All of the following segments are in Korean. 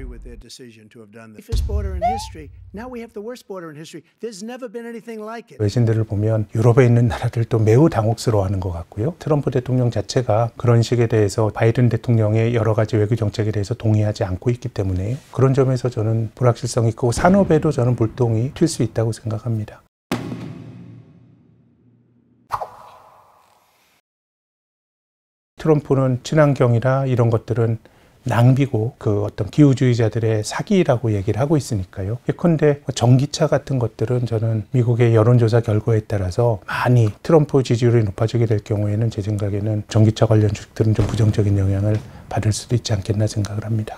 agree with their decision to have done this. Safest border in history. Now we have the worst border in history. There's never been anything like it. 외신들을 보면 유럽에 있는 나라들도 매우 당혹스러워하는 것 같고요. 트럼프 대통령 자체가 그런 식에 대해서 바이든 대통령의 여러 가지 외교 정책에 대해서 동의하지 않고 있기 때문에 그런 점에서 저는 불확실성이 있고 산업에도 저는 물동이 튈 수 있다고 생각합니다. 트럼프는 친환경이라 이런 것들은 낭비고 그 어떤 기후주의자들의 사기라고 얘기를 하고 있으니까요. 예컨대 뭐 전기차 같은 것들은 저는 미국의 여론조사 결과에 따라서 많이 트럼프 지지율이 높아지게 될 경우에는 제 생각에는 전기차 관련 주식들은 좀 부정적인 영향을 받을 수도 있지 않겠나 생각을 합니다.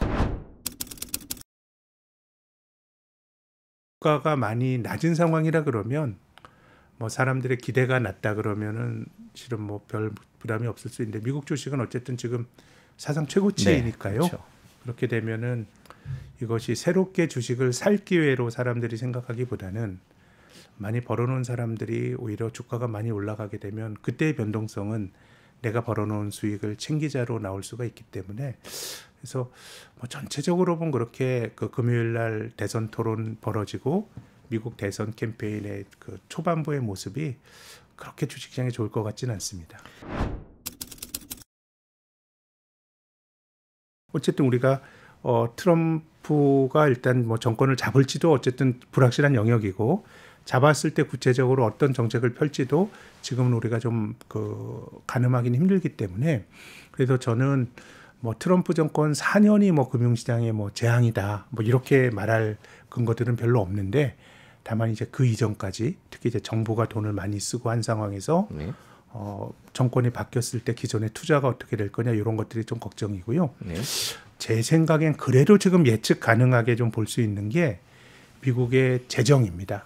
주가가 많이 낮은 상황이라 그러면 뭐 사람들의 기대가 낮다 그러면은 실은 뭐 별 부담이 없을 수 있는데 미국 주식은 어쨌든 지금 사상 최고치니까요. 이 네, 그렇죠. 그렇게 되면은 이것이 새롭게 주식을 살 기회로 사람들이 생각하기보다는 많이 벌어놓은 사람들이 오히려 주가가 많이 올라가게 되면 그때의 변동성은 내가 벌어놓은 수익을 챙기자로 나올 수가 있기 때문에 그래서 뭐 전체적으로 보면 그렇게 그 금요일 날 대선 토론 벌어지고 미국 대선 캠페인의 그 초반부의 모습이 그렇게 주식시장에 좋을 것 같지는 않습니다. 어쨌든 우리가 어, 트럼프가 일단 뭐 정권을 잡을지도 어쨌든 불확실한 영역이고 잡았을 때 구체적으로 어떤 정책을 펼지도 지금은 우리가 좀 그 가늠하기는 힘들기 때문에 그래서 저는 뭐 트럼프 정권 4년이 뭐 금융시장의 뭐 재앙이다 뭐 이렇게 말할 근거들은 별로 없는데 다만 이제 그 이전까지 특히 이제 정부가 돈을 많이 쓰고 한 상황에서 네. 어, 정권이 바뀌었을 때 기존의 투자가 어떻게 될 거냐 이런 것들이 좀 걱정이고요. 네. 제 생각엔 그래도 지금 예측 가능하게 좀 볼 수 있는 게 미국의 재정입니다.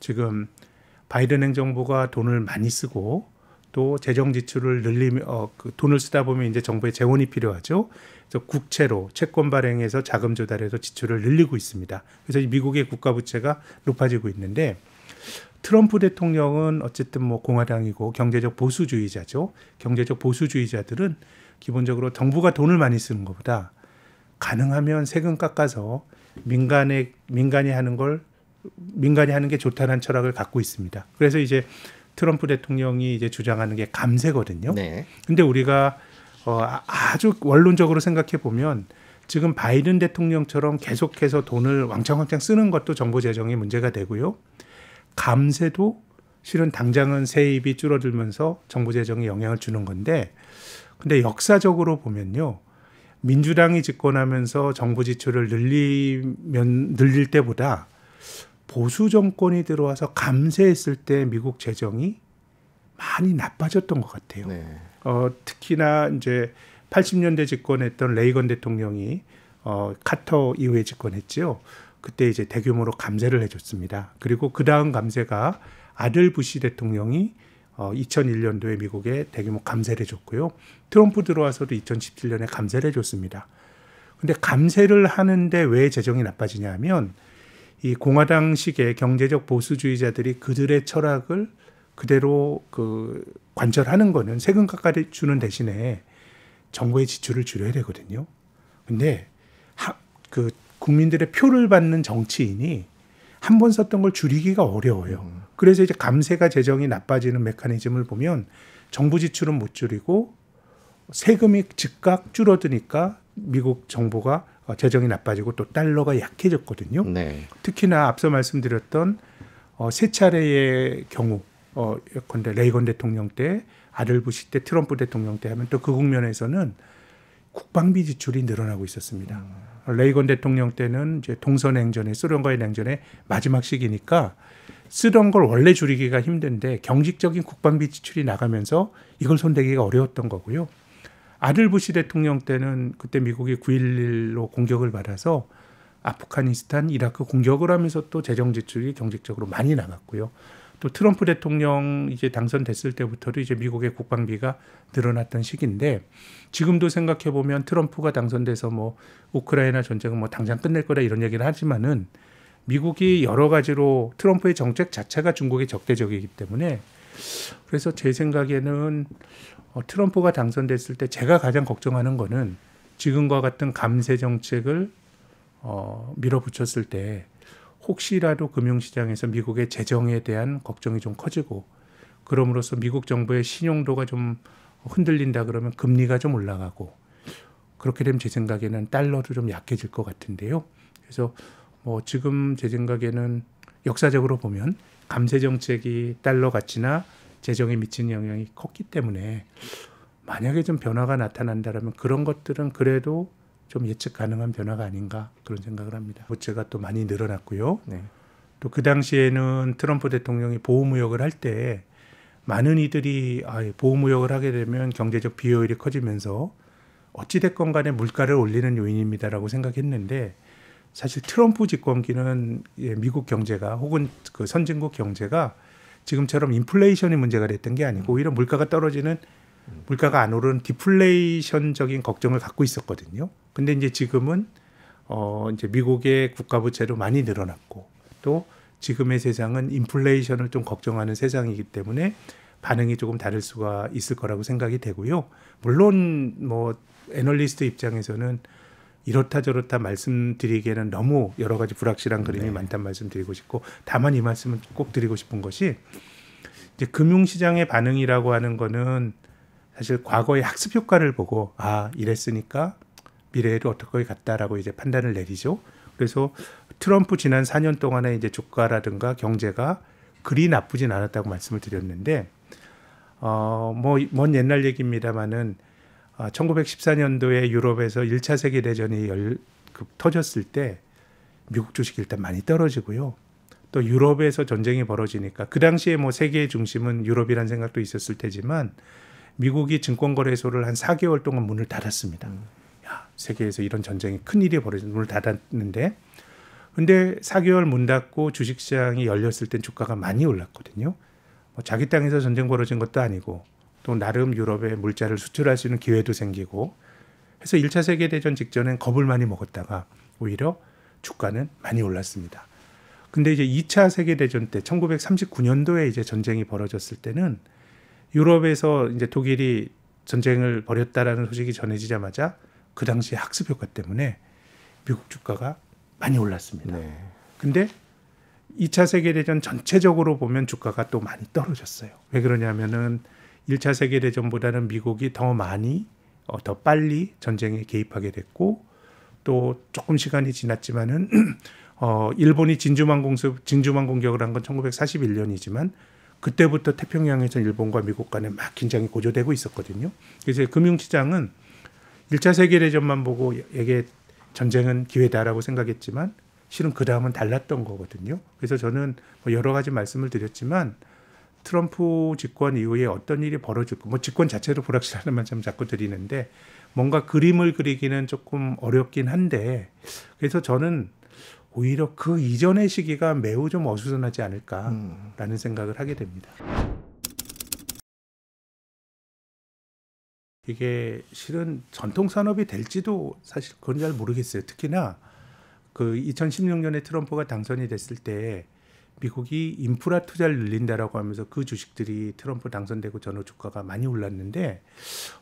지금 바이든 행정부가 돈을 많이 쓰고 또 재정 지출을 늘리며 어, 그 돈을 쓰다 보면 이제 정부의 재원이 필요하죠. 그래서 국채로 채권 발행해서 자금 조달해서 지출을 늘리고 있습니다. 그래서 미국의 국가 부채가 높아지고 있는데 트럼프 대통령은 어쨌든 뭐 공화당이고 경제적 보수주의자죠. 경제적 보수주의자들은 기본적으로 정부가 돈을 많이 쓰는 것보다 가능하면 세금 깎아서 민간에 민간이 하는 걸 민간이 하는 게 좋다는 철학을 갖고 있습니다. 그래서 이제 트럼프 대통령이 이제 주장하는 게 감세거든요. 네. 근데 우리가 어, 아주 원론적으로 생각해 보면 지금 바이든 대통령처럼 계속해서 돈을 왕창왕창 쓰는 것도 정부 재정에 문제가 되고요. 감세도 실은 당장은 세입이 줄어들면서 정부 재정에 영향을 주는 건데 근데 역사적으로 보면요. 민주당이 집권하면서 정부 지출을 늘리면 늘릴 때보다 보수 정권이 들어와서 감세했을 때 미국 재정이 많이 나빠졌던 것 같아요. 네. 어, 특히나 이제 80년대 집권했던 레이건 대통령이 어, 카터 이후에 집권했지요. 그때 이제 대규모로 감세를 해줬습니다. 그리고 그 다음 감세가 아들 부시 대통령이 2001년도에 어, 미국에 대규모 감세를 해줬고요. 트럼프 들어와서도 2017년에 감세를 해줬습니다. 근데 감세를 하는데 왜 재정이 나빠지냐 하면 이 공화당식의 경제적 보수주의자들이 그들의 철학을 그대로 그 관철하는 거는 세금 깎아 주는 대신에 정부의 지출을 줄여야 되거든요. 근데 하, 그 국민들의 표를 받는 정치인이 한 번 썼던 걸 줄이기가 어려워요. 음. 그래서 이제 감세가 재정이 나빠지는 메커니즘을 보면 정부 지출은 못 줄이고 세금이 즉각 줄어드니까 미국 정부가 어, 재정이 나빠지고 또 달러가 약해졌거든요. 네. 특히나 앞서 말씀드렸던 어, 세 차례의 경우, 어, 예컨대 레이건 대통령 때, 아들 부시 때, 트럼프 대통령 때 하면 또 그 국면에서는 국방비 지출이 늘어나고 있었습니다. 음. 레이건 대통령 때는 이제 동선 행전에쓰련과의 냉전의 마지막 시기니까 쓰던 걸 원래 줄이기가 힘든데 경직적인 국방비 지출이 나가면서 이걸 손대기가 어려웠던 거고요. 아들 부시 대통령 때는 그때 미국이 9.11로 공격을 받아서 아프가니스탄, 이라크 공격을 하면서 또 재정 지출이 경직적으로 많이 나갔고요. 또 트럼프 대통령 이제 당선됐을 때부터도 이제 미국의 국방비가 늘어났던 시기인데 지금도 생각해 보면 트럼프가 당선돼서 뭐 우크라이나 전쟁은 뭐 당장 끝낼 거다 이런 얘기를 하지만은 미국이 여러 가지로 트럼프의 정책 자체가 중국에 적대적이기 때문에 그래서 제 생각에는 어, 트럼프가 당선됐을 때 제가 가장 걱정하는 거는 지금과 같은 감세 정책을 어, 밀어붙였을 때 혹시라도 금융시장에서 미국의 재정에 대한 걱정이 좀 커지고 그럼으로써 미국 정부의 신용도가 좀 흔들린다 그러면 금리가 좀 올라가고 그렇게 되면 제 생각에는 달러도 좀 약해질 것 같은데요. 그래서 뭐 지금 제 생각에는 역사적으로 보면 감세 정책이 달러 가치나 재정에 미치는 영향이 컸기 때문에 만약에 좀 변화가 나타난다라면 그런 것들은 그래도 좀 예측 가능한 변화가 아닌가 그런 생각을 합니다. 부채가 또 많이 늘어났고요. 네. 또그 당시에는 트럼프 대통령이 보호무역을 할 때 많은 이들이 아, 예, 보호무역을 하게 되면 경제적 비효율이 커지면서 어찌됐건 간에 물가를 올리는 요인입니다라고 생각했는데 사실 트럼프 집권기는 예, 미국 경제가 혹은 그 선진국 경제가 지금처럼 인플레이션이 문제가 됐던 게 아니고 오히려 물가가 떨어지는 물가가 안 오르는 디플레이션적인 걱정을 갖고 있었거든요. 근데 이제 지금은 어 이제 미국의 국가 부채로 많이 늘어났고 또 지금의 세상은 인플레이션을 좀 걱정하는 세상이기 때문에 반응이 조금 다를 수가 있을 거라고 생각이 되고요. 물론 뭐 애널리스트 입장에서는 이렇다 저렇다 말씀드리기에는 너무 여러 가지 불확실한 그림이 네. 많단 말씀드리고 싶고 다만 이 말씀을 꼭 드리고 싶은 것이 이제 금융시장의 반응이라고 하는 거는 사실 과거의 학습 효과를 보고 아 이랬으니까 미래에도 어떻게 갔다라고 이제 판단을 내리죠. 그래서 트럼프 지난 4년 동안의 이제 주가라든가 경제가 그리 나쁘진 않았다고 말씀을 드렸는데 어뭐 먼 옛날 얘기입니다만은 1914년도에 어, 유럽에서 1차 세계 대전이 열, 그, 터졌을 때 미국 주식 일단 많이 떨어지고요. 또 유럽에서 전쟁이 벌어지니까 그 당시에 뭐 세계의 중심은 유럽이라는 생각도 있었을 테지만 미국이 증권거래소를 한 4개월 동안 문을 닫았습니다. 음. 야, 세계에서 이런 전쟁이 큰 일이 벌어진 문을 닫았는데 근데 4개월 문 닫고 주식시장이 열렸을 땐 주가가 많이 올랐거든요. 뭐 자기 땅에서 전쟁 벌어진 것도 아니고 또 나름 유럽에 물자를 수출할 수 있는 기회도 생기고 해서 1차 세계대전 직전엔 겁을 많이 먹었다가 오히려 주가는 많이 올랐습니다. 근데 이제 2차 세계대전 때 1939년도에 이제 전쟁이 벌어졌을 때는 유럽에서 이제 독일이 전쟁을 벌였다라는 소식이 전해지자마자 그 당시 학습 효과 때문에 미국 주가가 많이 올랐습니다. 네. 근데 2차 세계대전 전체적으로 보면 주가가 또 많이 떨어졌어요. 왜 그러냐면은 1차 세계대전보다는 미국이 더 많이 어, 더 빨리 전쟁에 개입하게 됐고 또 조금 시간이 지났지만은 어, 일본이 진주만 공습 진주만 공격을 한 건 1941년이지만 그때부터 태평양에서 일본과 미국 간에 막 긴장이 고조되고 있었거든요. 그래서 금융시장은 1차 세계대전만 보고 이게 전쟁은 기회다라고 생각했지만 실은 그 다음은 달랐던 거거든요. 그래서 저는 뭐 여러 가지 말씀을 드렸지만 트럼프 집권 이후에 어떤 일이 벌어질까, 뭐 집권 자체도 불확실하다는 말씀 자꾸 드리는데 뭔가 그림을 그리기는 조금 어렵긴 한데 그래서 저는 오히려 그 이전의 시기가 매우 좀 어수선하지 않을까라는 음. 생각을 하게 됩니다. 이게 실은 전통 산업이 될지도 사실 그건 잘 모르겠어요. 특히나 그 2016년에 트럼프가 당선이 됐을 때 미국이 인프라 투자를 늘린다라고 하면서 그 주식들이 트럼프 당선되고 전후 주가가 많이 올랐는데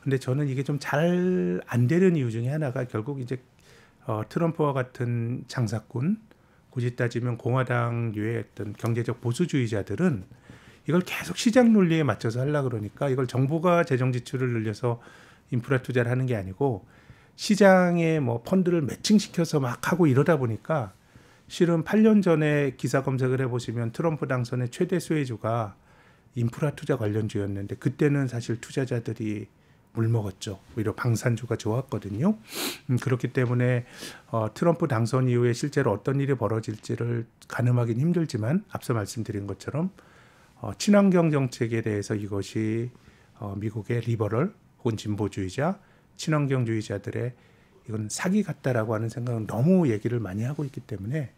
근데 저는 이게 좀 잘 안 되는 이유 중에 하나가 결국 이제 어, 트럼프와 같은 장사꾼 굳이 따지면 공화당류의 어떤 경제적 보수주의자들은 이걸 계속 시장 논리에 맞춰서 하려 그러니까 이걸 정부가 재정 지출을 늘려서 인프라 투자를 하는 게 아니고 시장에 뭐 펀드를 매칭시켜서 막 하고 이러다 보니까 실은 8년 전에 기사 검색을 해보시면 트럼프 당선의 최대 수혜주가 인프라 투자 관련주였는데 그때는 사실 투자자들이 물 먹었죠. 오히려 방산주가 좋았거든요. 음, 그렇기 때문에 어, 트럼프 당선 이후에 실제로 어떤 일이 벌어질지를 가늠하기는 힘들지만 앞서 말씀드린 것처럼 어, 친환경 정책에 대해서 이것이 어, 미국의 리버럴 혹은 진보주의자, 친환경주의자들의 이건 사기 같다라고 하는 생각은 너무 얘기를 많이 하고 있기 때문에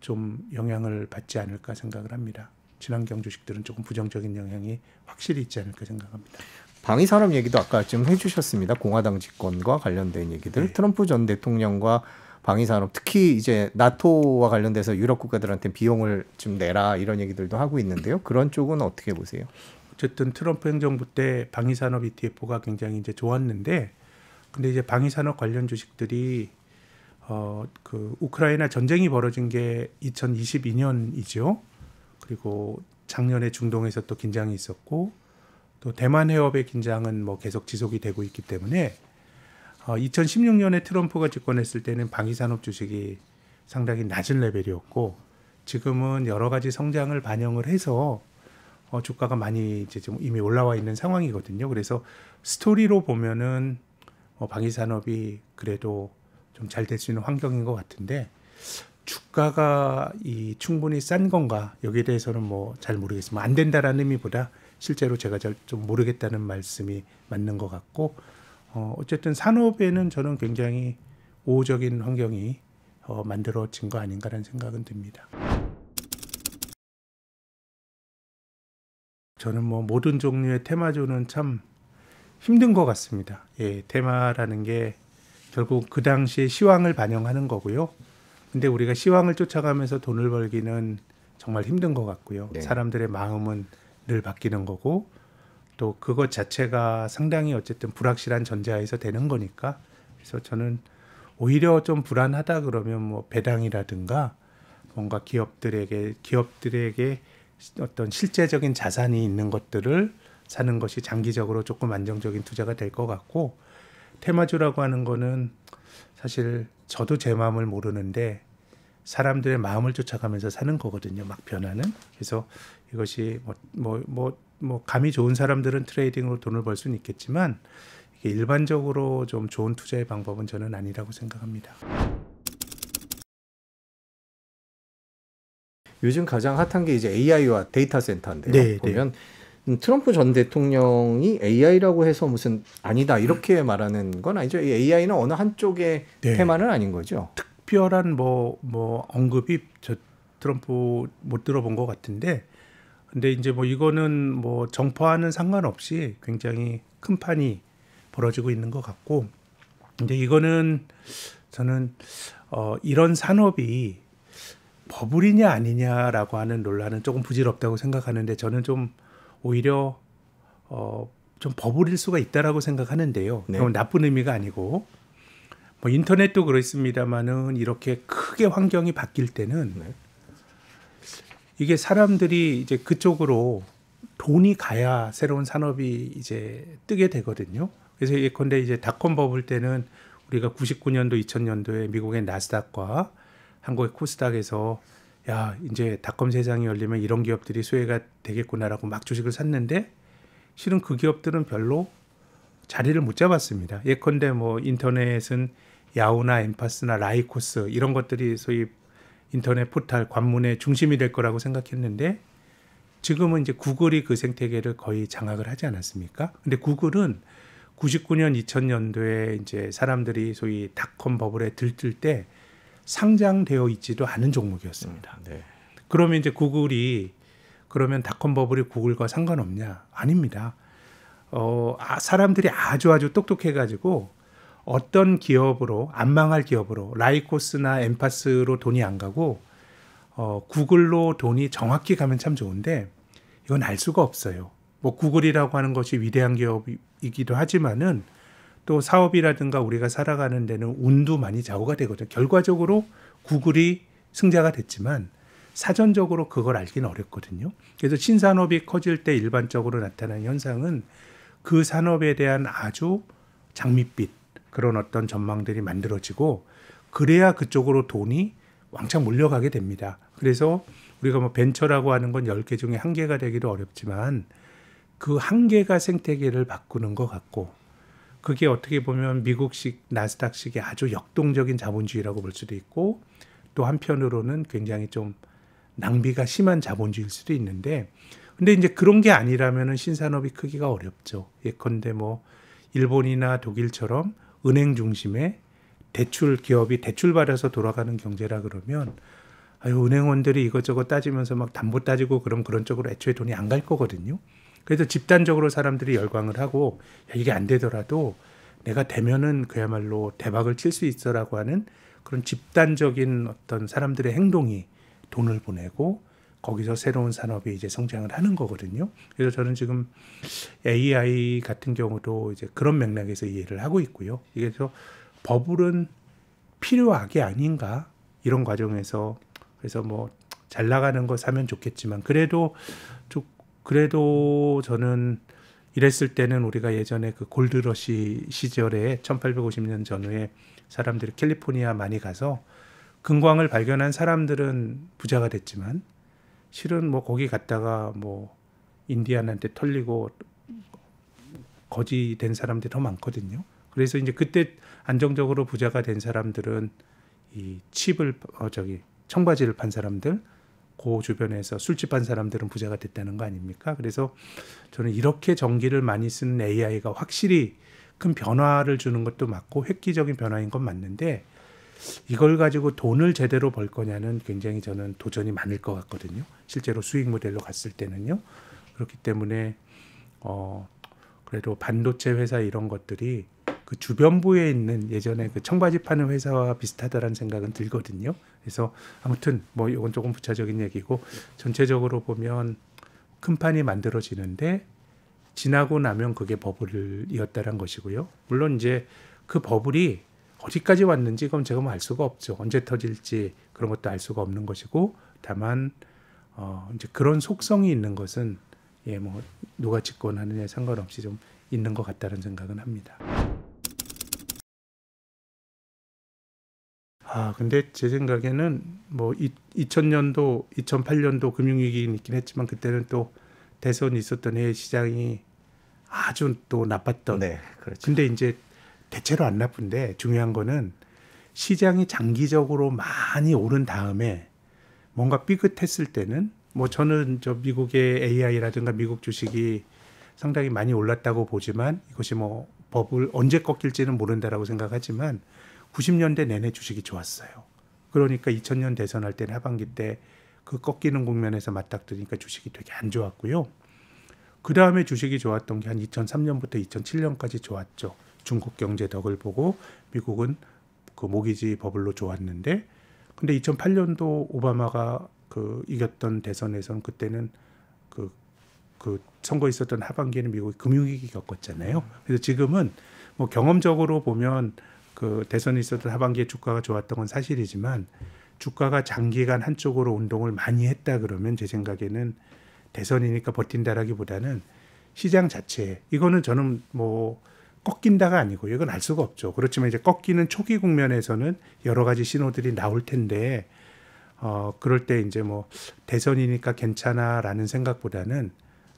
좀 영향을 받지 않을까 생각을 합니다. 친환경 주식들은 조금 부정적인 영향이 확실히 있지 않을까 생각합니다. 방위 산업 얘기도 아까 좀 해주셨습니다. 공화당 집권과 관련된 얘기들, 네. 트럼프 전 대통령과 방위 산업, 특히 이제 나토와 관련돼서 유럽 국가들한테 비용을 좀 내라 이런 얘기들도 하고 있는데요. 그런 쪽은 어떻게 보세요? 어쨌든 트럼프 행정부 때 방위 산업 ETF가 굉장히 이제 좋았는데, 근데 이제 방위 산업 관련 주식들이 어 그 우크라이나 전쟁이 벌어진 게 2022년이죠. 그리고 작년에 중동에서 또 긴장이 있었고 또 대만 해협의 긴장은 뭐 계속 지속이 되고 있기 때문에 어, 2016년에 트럼프가 집권했을 때는 방위산업 주식이 상당히 낮은 레벨이었고 지금은 여러 가지 성장을 반영을 해서 어, 주가가 많이 이제 좀 이미 올라와 있는 상황이거든요. 그래서 스토리로 보면은 어, 방위산업이 그래도 좀 잘 될 수 있는 환경인 것 같은데 주가가 이 충분히 싼 건가 여기에 대해서는 뭐 잘 모르겠습니다. 안 된다라는 의미보다 실제로 제가 잘좀 모르겠다는 말씀이 맞는 것 같고 어, 어쨌든 산업에는 저는 굉장히 우호적인 환경이 어, 만들어진 거 아닌가라는 생각은 듭니다. 저는 뭐 모든 종류의 테마조는 참 힘든 것 같습니다. 예, 테마라는 게 결국 그 당시의 시황을 반영하는 거고요. 근데 우리가 시황을 쫓아가면서 돈을 벌기는 정말 힘든 것 같고요. 네. 사람들의 마음은 늘 바뀌는 거고 또 그것 자체가 상당히 어쨌든 불확실한 전제하에서 되는 거니까 그래서 저는 오히려 좀 불안하다 그러면 뭐 배당이라든가 뭔가 기업들에게 기업들에게 어떤 실제적인 자산이 있는 것들을 사는 것이 장기적으로 조금 안정적인 투자가 될 것 같고 테마주라고 하는 거는 사실 저도 제 마음을 모르는데 사람들의 마음을 쫓아가면서 사는 거거든요. 막변하는 그래서 이것이 뭐 뭐, 뭐, 뭐 감이 좋은 사람들은 트레이딩으로 돈을 벌 수는 있겠지만 이게 일반적으로 좀 좋은 투자의 방법은 저는 아니라고 생각합니다. 요즘 가장 핫한 게 이제 AI와 데이터 센터인데요. 네, 네. 보면 네. 트럼프 전 대통령이 AI라고 해서 무슨 아니다 이렇게 말하는 건 아니죠. AI는 어느 한쪽의 네. 테마는 아닌 거죠. 특별한 뭐, 뭐 언급이 저 트럼프 못 들어본 것 같은데 근데 이제 뭐 이거는 뭐 정파와는 상관없이 굉장히 큰 판이 벌어지고 있는 것 같고 근데 이거는 저는 어 이런 산업이 버블이냐 아니냐라고 하는 논란은 조금 부질없다고 생각하는데 저는 좀 오히려 어좀 버블일 수가 있다라고 생각하는데요. 네. 그럼 나쁜 의미가 아니고 뭐 인터넷도 그렇습니다마는 이렇게 크게 환경이 바뀔 때는 네. 이게 사람들이 이제 그쪽으로 돈이 가야 새로운 산업이 이제 뜨게 되거든요. 그래서 예컨대 이제 닷컴 버블 때는 우리가 99년도 2000년도에 미국의 나스닥과 한국의 코스닥에서 야 이제 닷컴 세상이 열리면 이런 기업들이 수혜가 되겠구나라고 막 주식을 샀는데 실은 그 기업들은 별로 자리를 못 잡았습니다. 예컨대 뭐 인터넷은 야후나 엠파스나 라이코스 이런 것들이 소위 인터넷 포탈 관문의 중심이 될 거라고 생각했는데 지금은 이제 구글이 그 생태계를 거의 장악을 하지 않았습니까? 근데 구글은 99년 2000년도에 이제 사람들이 소위 닷컴 버블에 들뜰 때 상장되어 있지도 않은 종목이었습니다. 음, 네. 그러면 이제 구글이 그러면 닷컴 버블이 구글과 상관없냐? 아닙니다. 어, 아, 사람들이 아주 아주 똑똑해가지고 어떤 기업으로 안 망할 기업으로 라이코스나 엠파스로 돈이 안 가고 어, 구글로 돈이 정확히 가면 참 좋은데 이건 알 수가 없어요. 뭐 구글이라고 하는 것이 위대한 기업이기도 하지만은 또 사업이라든가 우리가 살아가는 데는 운도 많이 좌우가 되거든요. 결과적으로 구글이 승자가 됐지만 사전적으로 그걸 알긴 어렵거든요. 그래서 신산업이 커질 때 일반적으로 나타나는 현상은 그 산업에 대한 아주 장밋빛 그런 어떤 전망들이 만들어지고 그래야 그쪽으로 돈이 왕창 몰려가게 됩니다. 그래서 우리가 뭐 벤처라고 하는 건 열 개 중에 한개가 되기도 어렵지만 그 한개가 생태계를 바꾸는 것 같고 그게 어떻게 보면 미국식 나스닥식의 아주 역동적인 자본주의라고 볼 수도 있고 또 한편으로는 굉장히 좀 낭비가 심한 자본주의일 수도 있는데 근데 이제 그런 게 아니라면은 신산업이 크기가 어렵죠. 예컨대 뭐 일본이나 독일처럼 은행 중심의 대출 기업이 대출 받아서 돌아가는 경제라 그러면 아유 은행원들이 이것저것 따지면서 막 담보 따지고 그럼 그런 쪽으로 애초에 돈이 안 갈 거거든요. 그래서 집단적으로 사람들이 열광을 하고 야, 이게 안 되더라도 내가 되면은 그야말로 대박을 칠 수 있어라고 하는 그런 집단적인 어떤 사람들의 행동이 돈을 보내고 거기서 새로운 산업이 이제 성장을 하는 거거든요. 그래서 저는 지금 AI 같은 경우도 이제 그런 맥락에서 이해를 하고 있고요. 그래서 버블은 필요하게 아닌가 이런 과정에서 그래서 뭐 잘 나가는 거 사면 좋겠지만 그래도 좀 그래도 저는 이랬을 때는 우리가 예전에 그 골드러시 시절에 1850년 전후에 사람들이 캘리포니아 많이 가서 금광을 발견한 사람들은 부자가 됐지만 실은 뭐 거기 갔다가 뭐 인디안한테 털리고 거지 된 사람들이 더 많거든요. 그래서 이제 그때 안정적으로 부자가 된 사람들은 이 칩을 어 저기 청바지를 판 사람들 그 주변에서 술집 한 사람들은 부자가 됐다는 거 아닙니까? 그래서 저는 이렇게 전기를 많이 쓰는 AI가 확실히 큰 변화를 주는 것도 맞고 획기적인 변화인 건 맞는데 이걸 가지고 돈을 제대로 벌 거냐는 굉장히 저는 도전이 많을 것 같거든요. 실제로 수익 모델로 갔을 때는요. 그렇기 때문에 어 그래도 반도체 회사 이런 것들이 그 주변부에 있는 예전에 그 청바지 파는 회사와 비슷하다라는 생각은 들거든요. 그래서 아무튼 뭐 이건 조금 부차적인 얘기고 전체적으로 보면 큰 판이 만들어지는데 지나고 나면 그게 버블이었다는 것이고요. 물론 이제 그 버블이 어디까지 왔는지 그럼 제가 뭐 알 수가 없죠. 언제 터질지 그런 것도 알 수가 없는 것이고 다만 어 이제 그런 속성이 있는 것은 예 뭐 누가 집권하느냐에 상관없이 좀 있는 것 같다는 생각은 합니다. 아 근데 제 생각에는 뭐 2000년도 2008년도 금융위기는 있긴 했지만 그때는 또대선 있었던 해 시장이 아주 또 나빴던. 네, 그렇죠. 근데 이제 대체로 안 나쁜데 중요한 거는 시장이 장기적으로 많이 오른 다음에 뭔가 삐끗했을 때는 뭐 저는 저 미국의 AI라든가 미국 주식이 상당히 많이 올랐다고 보지만 이것이 뭐 법을 언제 꺾일지는 모른다라고 생각하지만 90년대 내내 주식이 좋았어요. 그러니까 2000년 대선할 때는 하반기 때 그 꺾이는 국면에서 맞닥뜨리니까 주식이 되게 안 좋았고요. 그 다음에 주식이 좋았던 게 한 2003년부터 2007년까지 좋았죠. 중국 경제 덕을 보고 미국은 그 모기지 버블로 좋았는데 근데 2008년도 오바마가 그 이겼던 대선에서는 그때는 그, 그 선거 있었던 하반기에는 미국이 금융위기 겪었잖아요. 음. 그래서 지금은 뭐 경험적으로 보면 그 대선이 있었던 하반기에 주가가 좋았던 건 사실이지만 주가가 장기간 한쪽으로 운동을 많이 했다 그러면 제 생각에는 대선이니까 버틴다라기보다는 시장 자체 이거는 저는 뭐 꺾인다가 아니고 이건 알 수가 없죠. 그렇지만 이제 꺾이는 초기 국면에서는 여러 가지 신호들이 나올 텐데 어 그럴 때 이제 뭐 대선이니까 괜찮아라는 생각보다는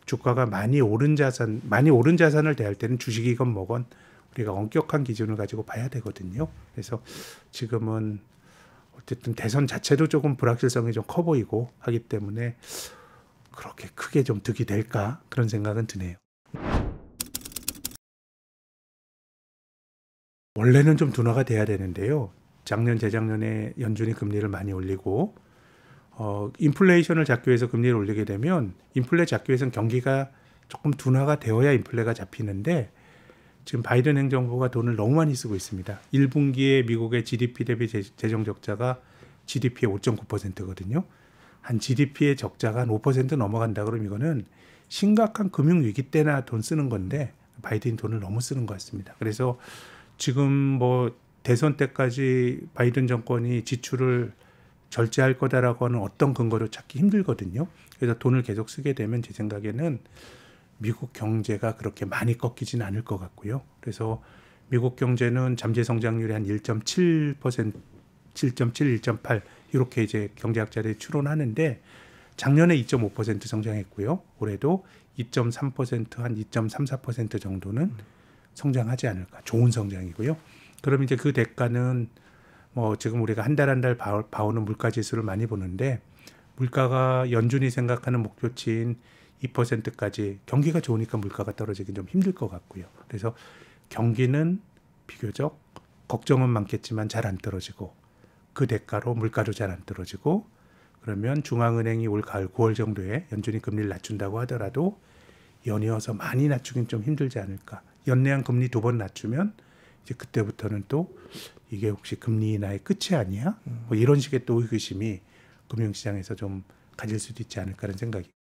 주가가 많이 오른 자산 많이 오른 자산을 대할 때는 주식이건 뭐건 우리가 엄격한 기준을 가지고 봐야 되거든요. 그래서 지금은 어쨌든 대선 자체도 조금 불확실성이 좀 커 보이고 하기 때문에 그렇게 크게 좀 득이 될까 그런 생각은 드네요. 원래는 좀 둔화가 돼야 되는데요. 작년 재작년에 연준이 금리를 많이 올리고 어 인플레이션을 잡기 위해서 금리를 올리게 되면 인플레 잡기 위해서는 경기가 조금 둔화가 되어야 인플레가 잡히는데 지금 바이든 행정부가 돈을 너무 많이 쓰고 있습니다. 1분기에 미국의 GDP 대비 재정 적자가 GDP의 5.9%거든요. 한 GDP의 적자가 한 5% 넘어간다 그러면 이거는 심각한 금융 위기 때나 돈 쓰는 건데 바이든이 돈을 너무 쓰는 것 같습니다. 그래서 지금 뭐 대선 때까지 바이든 정권이 지출을 절제할 거다라고 하는 어떤 근거를 찾기 힘들거든요. 그래서 돈을 계속 쓰게 되면 제 생각에는 미국 경제가 그렇게 많이 꺾이진 않을 것 같고요. 그래서 미국 경제는 잠재 성장률이 한 1.7%, 7.7, 1.8 이렇게 이제 경제학자들이 추론하는데 작년에 2.5% 성장했고요. 올해도 2.3%한 2.34% 정도는 음. 성장하지 않을까. 좋은 성장이고요. 그럼 이제 그 대가는 뭐 지금 우리가 한 달 한달 한달 봐오는 물가 지수를 많이 보는데 물가가 연준이 생각하는 목표치인 2%까지 경기가 좋으니까 물가가 떨어지긴 좀 힘들 것 같고요. 그래서 경기는 비교적 걱정은 많겠지만 잘 안 떨어지고 그 대가로 물가도 잘 안 떨어지고 그러면 중앙은행이 올 가을 9월 정도에 연준이 금리를 낮춘다고 하더라도 연이어서 많이 낮추긴 좀 힘들지 않을까. 연내한 금리 두 번 낮추면 이제 그때부터는 또 이게 혹시 금리 인하의 끝이 아니야? 뭐 음. 이런 식의 또 의구심이 금융시장에서 좀 가질 수도 있지 않을까라는 생각이.